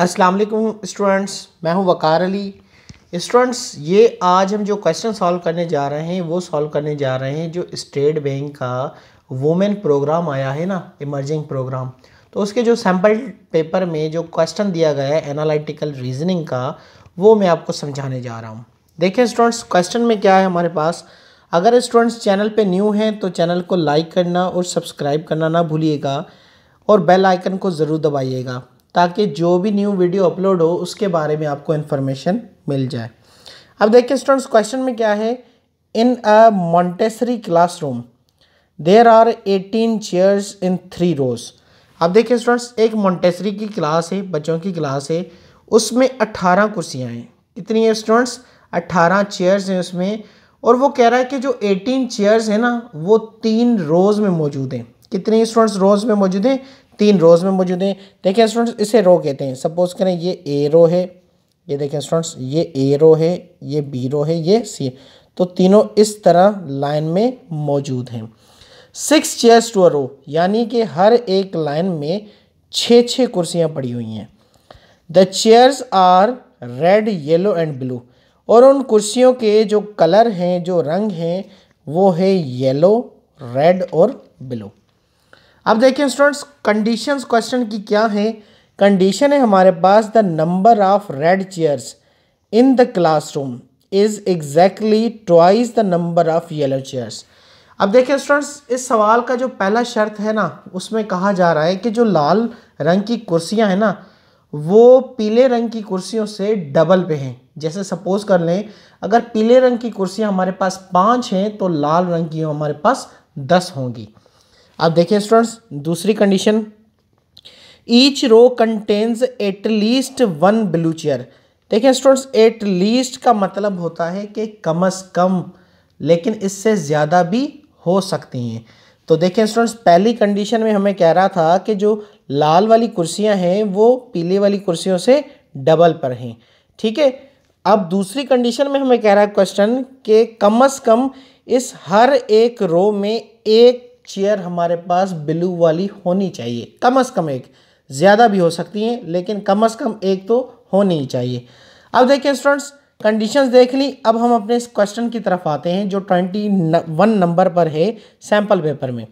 अस्सलाम वालेकुम स्टूडेंट्स मैं हूं वकार अली स्टूडेंट्स ये आज हम जो क्वेश्चन सॉल्व करने जा रहे हैं वो सॉल्व करने जा रहे हैं जो स्टेट बैंक का वुमेन प्रोग्राम आया है ना इमर्जिंग प्रोग्राम तो उसके जो सैम्पल पेपर में जो क्वेश्चन दिया गया है एनालिटिकल रीजनिंग का वो मैं आपको समझाने जा रहा हूँ देखिए स्टूडेंट्स क्वेश्चन में क्या है हमारे पास अगर स्टूडेंट्स चैनल पे न्यू हैं तो चैनल को लाइक करना और सब्सक्राइब करना ना भूलिएगा और बेल आइकन को ज़रूर दबाइएगा ताकि जो भी न्यू वीडियो अपलोड हो उसके बारे में आपको इन्फॉर्मेशन मिल जाए अब देखिए स्टूडेंट्स क्वेश्चन में क्या है in a Montessori room there are eighteen chairs in three rows अब देखिए स्टूडेंट्स एक मॉन्टेसरी की क्लास है बच्चों की क्लास है उसमें अट्ठारह कुर्सियाँ हैं कितनी है स्टूडेंट्स अट्ठारह चेयर्स हैं उसमें और वो कह रहा है कि जो एटीन चेयर्स हैं ना वो तीन रोज़ में मौजूद हैं कितने स्टूडेंट्स रोज़ में मौजूद हैं तीन रोज़ में मौजूद हैं देखें स्टूडेंट्स इसे रो कहते हैं सपोज करें ये ए रो है ये देखें स्टूडेंट्स ये ए रो है ये बी रो है ये सी तो तीनों इस तरह लाइन में मौजूद हैं six chairs to a row यानी कि हर एक लाइन में छः छः कुर्सियाँ पड़ी हुई हैं the chairs are red yellow and blue और उन कुर्सियों के जो कलर हैं जो रंग हैं वो है येलो रेड और ब्लू अब देखिए स्टूडेंट्स कंडीशंस क्वेश्चन की क्या है कंडीशन है हमारे पास the number of red chairs in the classroom is exactly twice the number of yellow chairs अब देखिए स्टूडेंट्स इस सवाल का जो पहला शर्त है ना उसमें कहा जा रहा है कि जो लाल रंग की कुर्सियां हैं ना वो पीले रंग की कुर्सियों से डबल पे हैं जैसे सपोज कर लें अगर पीले रंग की कुर्सियां हमारे पास पाँच हैं तो लाल रंग की हमारे पास दस होंगी अब देखिए स्टूडेंट्स दूसरी condition each row contains at least one blue chair देखिए स्टूडेंट्स एट लीस्ट का मतलब होता है कि कम अज कम लेकिन इससे ज़्यादा भी हो सकती हैं तो देखें स्टूडेंट्स पहली कंडीशन में हमें कह रहा था कि जो लाल वाली कुर्सियां हैं वो पीले वाली कुर्सियों से डबल पर हैं ठीक है अब दूसरी कंडीशन में हमें कह रहा है क्वेश्चन कि कम अज़ कम इस हर एक रो में एक चेयर हमारे पास ब्लू वाली होनी चाहिए कम अज़ कम एक ज़्यादा भी हो सकती हैं लेकिन कम अज़ कम एक तो होनी चाहिए अब देखिए स्टूडेंट्स कंडीशंस देख ली अब हम अपने इस क्वेश्चन की तरफ आते हैं जो ट्वेंटी वन नंबर पर है सैम्पल पेपर में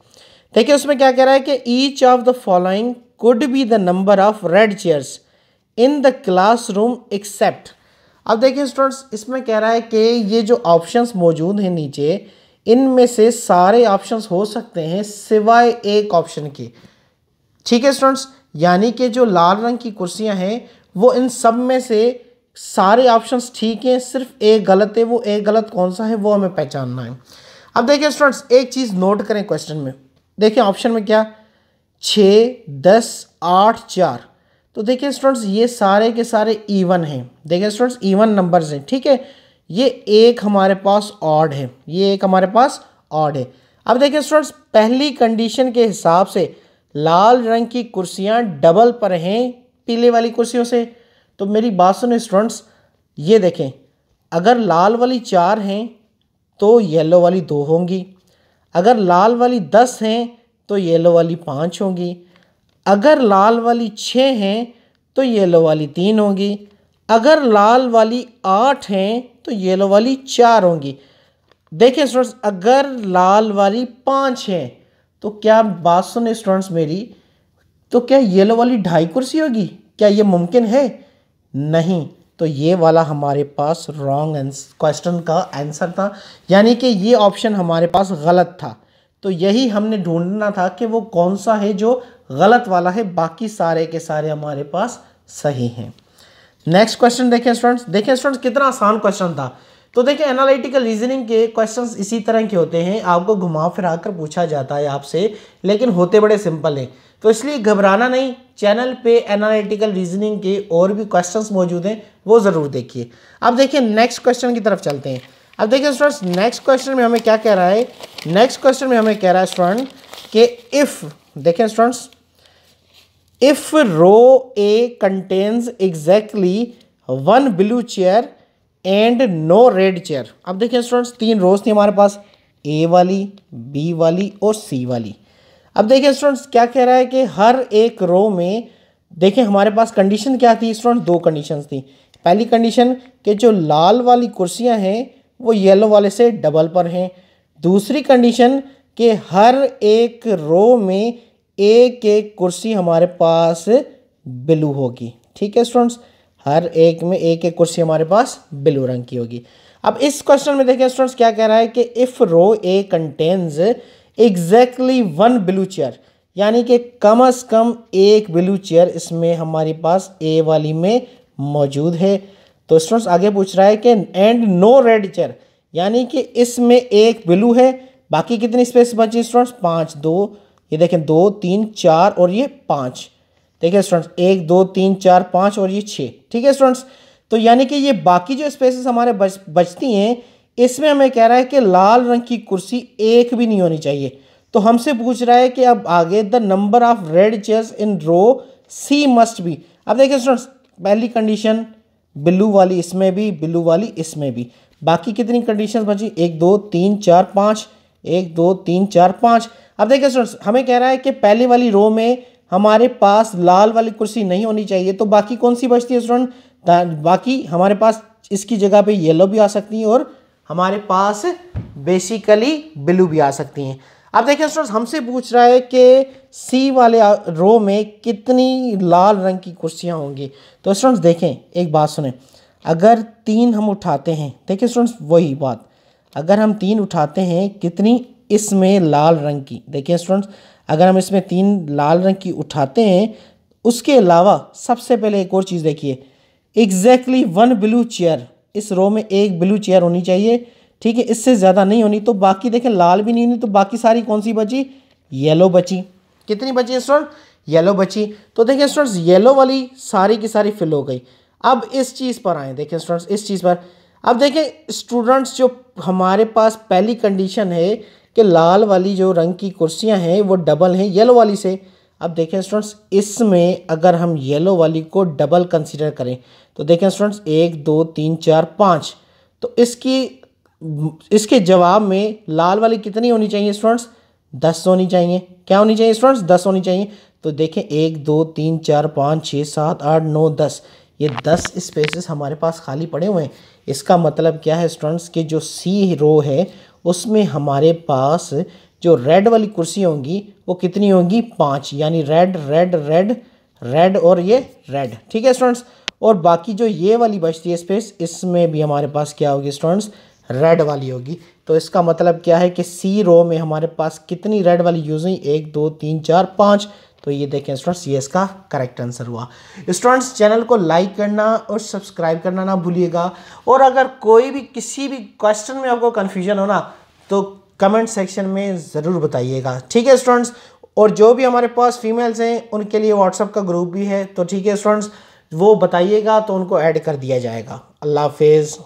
देखिए उसमें क्या कह रहा है कि each of the following could be the number of red chairs in the class room except अब देखिए स्टूडेंट्स इसमें कह रहा है कि ये जो ऑप्शंस मौजूद हैं नीचे इनमें से सारे ऑप्शंस हो सकते हैं सिवाय एक ऑप्शन के ठीक है स्टूडेंट्स यानी कि जो लाल रंग की कुर्सियां हैं वो इन सब में से सारे ऑप्शंस ठीक हैं सिर्फ एक गलत है वो एक गलत कौन सा है वो हमें पहचानना है अब देखिए स्टूडेंट्स एक चीज़ नोट करें क्वेश्चन में देखिए ऑप्शन में क्या छः दस आठ चार तो देखिए स्टूडेंट्स ये सारे के सारे इवन हैं देखिए स्टूडेंट्स इवन नंबर्स हैं ठीक है ये एक हमारे पास ऑड है ये एक हमारे पास ऑड है अब देखिए स्टूडेंट्स पहली कंडीशन के हिसाब से लाल रंग की कुर्सियां डबल पर हैं पीले वाली कुर्सियों से तो मेरी बात सुनो स्टूडेंट्स ये देखें अगर लाल वाली चार हैं तो येलो वाली दो होंगी अगर लाल वाली दस हैं तो येलो वाली पाँच होंगी अगर लाल वाली छः हैं तो येलो वाली तीन होंगी अगर लाल वाली आठ हैं तो येलो वाली चार होंगी देखिए स्टूडेंट्स अगर लाल वाली पाँच है तो क्या बात सुने स्टूडेंट्स मेरी तो क्या येलो वाली ढाई कुर्सी होगी क्या ये मुमकिन है नहीं तो ये वाला हमारे पास रॉन्ग क्वेश्चन का आंसर था यानी कि ये ऑप्शन हमारे पास गलत था तो यही हमने ढूंढना था कि वो कौन सा है जो गलत वाला है बाकी सारे के सारे हमारे पास सही हैं नेक्स्ट क्वेश्चन देखें स्टूडेंट्स देखें स्टूडेंट्स कितना आसान क्वेश्चन था तो देखिए एनालिटिकल रीजनिंग के क्वेश्चंस इसी तरह के होते हैं आपको घुमा फिरा कर पूछा जाता है आपसे लेकिन होते बड़े सिंपल हैं तो इसलिए घबराना नहीं चैनल पे एनालिटिकल रीजनिंग के और भी क्वेश्चंस मौजूद हैं वो ज़रूर देखिए अब देखिए नेक्स्ट क्वेश्चन की तरफ चलते हैं अब देखिए स्टूडेंट्स नेक्स्ट क्वेश्चन में हमें क्या कह रहा है नेक्स्ट क्वेश्चन में हमें कह रहा है स्टूडेंट कि इफ़ देखें students if row A contains exactly one blue chair and no red chair अब देखिए स्टूडेंट्स तीन रोज थी हमारे पास ए वाली बी वाली और सी वाली अब देखिए स्टूडेंट्स क्या कह रहा है कि हर एक रो में देखें हमारे पास कंडीशन क्या थी स्टूडेंट दो कंडीशन थी पहली कंडीशन कि जो लाल वाली कुर्सियां हैं वो येलो वाले से डबल पर हैं दूसरी कंडीशन कि हर एक रो में एक एक कुर्सी हमारे पास ब्लू होगी ठीक है स्टूडेंट्स हर एक में एक एक कुर्सी हमारे पास ब्लू रंग की होगी अब इस क्वेश्चन में देखें स्टूडेंट्स क्या कह रहा है कि if row A contains exactly one blue chair यानी कि कम अज कम एक ब्लू चेयर इसमें हमारे पास ए वाली में मौजूद है तो स्टूडेंट्स आगे पूछ रहा है कि एंड नो रेड चेयर यानी कि इसमें एक ब्लू है बाकी कितनी स्पेस बची स्टूडेंट्स पाँच दो ये देखें दो तीन चार और ये पाँच देखिए स्टूडेंट्स एक दो तीन चार पाँच और ये छः ठीक है स्टूडेंट्स तो यानी कि ये बाकी जो स्पेसेस हमारे बच बचती हैं इसमें हमें कह रहा है कि लाल रंग की कुर्सी एक भी नहीं होनी चाहिए तो हमसे पूछ रहा है कि अब आगे the number of red chairs in row C must be अब देखिए स्टूडेंट्स पहली कंडीशन ब्लू वाली इसमें भी ब्लू वाली इसमें भी बाकी कितनी कंडीशन बची एक दो तीन चार पाँच एक दो तीन चार पाँच अब देखिए स्टूडेंट्स हमें कह रहा है कि पहले वाली रो में हमारे पास लाल वाली कुर्सी नहीं होनी चाहिए तो बाकी कौन सी बचती है स्टूडेंट बाकी हमारे पास इसकी जगह पे येलो भी आ सकती हैं और हमारे पास बेसिकली ब्लू भी आ सकती हैं अब देखिए स्टूडेंट्स हमसे पूछ रहा है कि सी वाले रो में कितनी लाल रंग की कुर्सियाँ होंगी तो स्टूडेंट्स देखें एक बात सुने अगर तीन हम उठाते हैं देखिए स्टूडेंट्स वही बात अगर हम तीन उठाते हैं कितनी इसमें लाल रंग की देखिए स्टूडेंट्स अगर हम इसमें तीन लाल रंग की उठाते हैं उसके अलावा सबसे पहले एक और चीज़ देखिए एग्जैक्टली वन ब्लू चेयर इस रो में एक ब्लू चेयर होनी चाहिए ठीक है इससे ज़्यादा नहीं होनी तो बाकी देखें लाल भी नहीं होनी तो बाकी सारी कौन सी बची येलो बची कितनी बची है स्टूडेंट येलो बची तो देखें स्टूडेंट्स येलो वाली सारी की सारी फिल हो गई अब इस चीज़ पर आएँ देखें स्टूडेंट्स इस चीज़ पर अब देखें स्टूडेंट्स जो हमारे पास पहली कंडीशन है कि लाल वाली जो रंग की कुर्सियां हैं वो डबल हैं येलो वाली से अब देखें स्टूडेंट्स इसमें अगर हम येलो वाली को डबल कंसिडर करें तो देखें स्टूडेंट्स एक दो तीन चार पाँच तो इसकी इसके जवाब में लाल वाली कितनी होनी चाहिए स्टूडेंट्स दस होनी चाहिए क्या होनी चाहिए स्टूडेंट्स दस होनी चाहिए तो देखें एक दो तीन चार पाँच छः सात आठ नौ दस ये दस स्पेसेस हमारे पास खाली पड़े हुए हैं इसका मतलब क्या है स्टूडेंट्स कि जो सी रो है उसमें हमारे पास जो रेड वाली कुर्सी होंगी वो कितनी होंगी पाँच यानी रेड रेड रेड रेड और ये रेड ठीक है स्टूडेंट्स और बाकी जो ये वाली बचती है स्पेस इसमें भी हमारे पास क्या होगी स्टूडेंट्स रेड वाली होगी तो इसका मतलब क्या है कि सी रो में हमारे पास कितनी रेड वाली यूज हुई एक दो तीन चार पाँच तो ये देखें स्टूडेंट्स ये इसका करेक्ट आंसर हुआ स्टूडेंट्स चैनल को लाइक करना और सब्सक्राइब करना ना भूलिएगा और अगर कोई भी किसी भी क्वेश्चन में आपको कन्फ्यूजन हो ना तो कमेंट सेक्शन में ज़रूर बताइएगा ठीक है स्टूडेंट्स और जो भी हमारे पास फीमेल्स हैं उनके लिए व्हाट्सअप का ग्रुप भी है तो ठीक है स्टूडेंट्स वो बताइएगा तो उनको ऐड कर दिया जाएगा अल्लाह हाफिज़